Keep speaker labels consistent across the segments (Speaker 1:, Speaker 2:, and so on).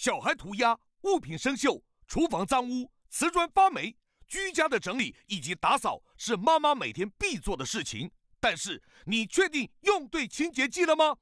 Speaker 1: 小孩涂鸦，物品生锈，厨房脏污，瓷砖发霉，居家的整理以及打扫是妈妈每天必做的事情。但是，你确定用对清洁剂了吗？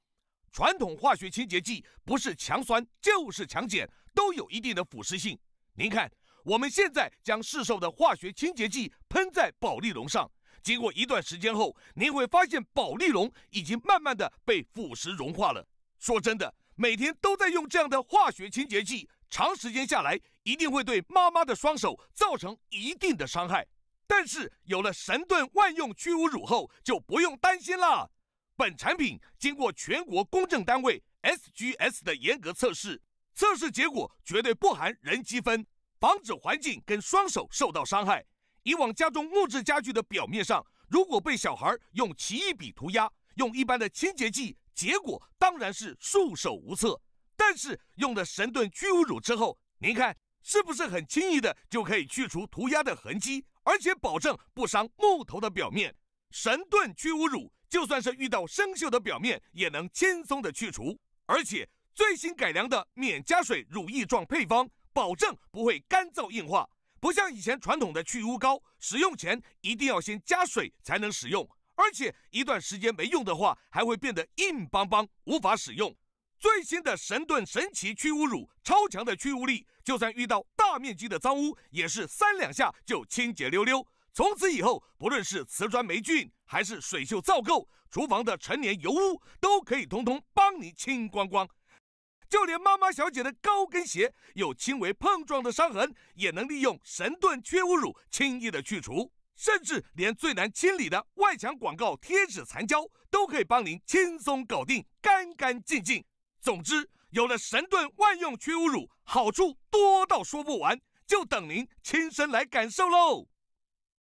Speaker 1: 传统化学清洁剂不是强酸就是强碱，都有一定的腐蚀性。您看，我们现在将市售的化学清洁剂喷在宝丽龙上，经过一段时间后，您会发现宝丽龙已经慢慢的被腐蚀融化了。说真的。每天都在用这样的化学清洁剂，长时间下来一定会对妈妈的双手造成一定的伤害。但是有了神盾万用去污乳后，就不用担心啦。本产品经过全国公证单位 SGS 的严格测试，测试结果绝对不含人积分，防止环境跟双手受到伤害。以往家中木质家具的表面上，如果被小孩用奇异笔涂鸦，用一般的清洁剂。结果当然是束手无策，但是用的神盾去污乳之后，您看是不是很轻易的就可以去除涂鸦的痕迹，而且保证不伤木头的表面。神盾去污乳就算是遇到生锈的表面也能轻松的去除，而且最新改良的免加水乳液状配方，保证不会干燥硬化，不像以前传统的去污膏，使用前一定要先加水才能使用。而且一段时间没用的话，还会变得硬邦邦，无法使用。最新的神盾神奇去污乳，超强的去污力，就算遇到大面积的脏污，也是三两下就清洁溜溜。从此以后，不论是瓷砖霉菌，还是水锈皂垢，厨房的陈年油污，都可以通通帮你清光光。就连妈妈小姐的高跟鞋有轻微碰撞的伤痕，也能利用神盾去污乳轻易的去除。甚至连最难清理的外墙广告贴纸残胶，都可以帮您轻松搞定，干干净净。总之，有了神盾万用去污乳，好处多到说不完，就等您亲身来感受喽。